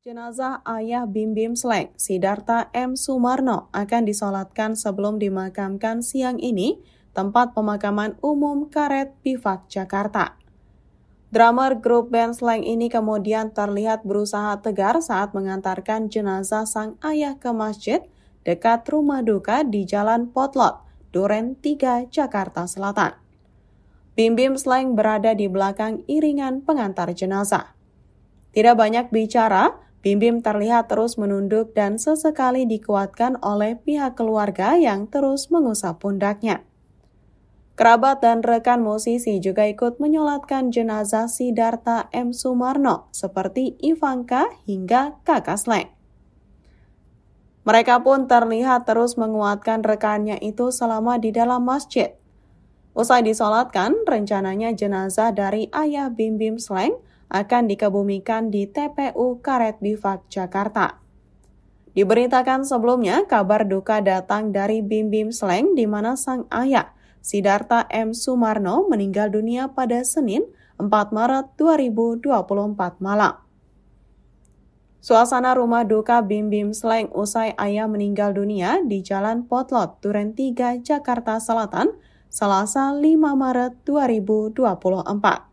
Jenazah ayah Bim Bim Slek, Sidarta M. Sumarno, akan disolatkan sebelum dimakamkan siang ini, tempat pemakaman umum Karet Pivak Jakarta. Drummer grup band Slang ini kemudian terlihat berusaha tegar saat mengantarkan jenazah sang ayah ke masjid dekat rumah duka di Jalan Potlot, Duren 3, Jakarta Selatan. Bim Bim Slang berada di belakang iringan pengantar jenazah. Tidak banyak bicara, Bim Bim terlihat terus menunduk dan sesekali dikuatkan oleh pihak keluarga yang terus mengusap pundaknya. Kerabat dan rekan musisi juga ikut menyolatkan jenazah Sidarta M. Sumarno seperti Ivanka hingga kakak Sleng. Mereka pun terlihat terus menguatkan rekannya itu selama di dalam masjid. Usai disolatkan, rencananya jenazah dari ayah Bim Bim Sleng akan dikebumikan di TPU Karet Bifak, Jakarta. Diberitakan sebelumnya, kabar duka datang dari Bim Bim Sleng di mana sang ayah, Sidarta M. Sumarno, meninggal dunia pada Senin 4 Maret 2024 malam. Suasana rumah duka Bim Bim Sleng usai ayah meninggal dunia di Jalan Potlot, Turen 3, Jakarta Selatan, Selasa 5 Maret 2024.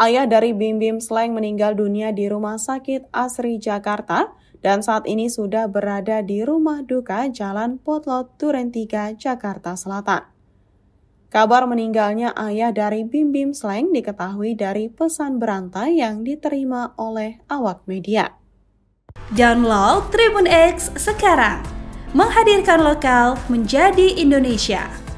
Ayah dari Bim Bim Sleng meninggal dunia di Rumah Sakit Asri Jakarta dan saat ini sudah berada di rumah duka Jalan Potlot Turen 3, Jakarta Selatan. Kabar meninggalnya ayah dari Bim Bim Sleng diketahui dari pesan berantai yang diterima oleh awak media. Download Tribun X sekarang, menghadirkan lokal menjadi Indonesia.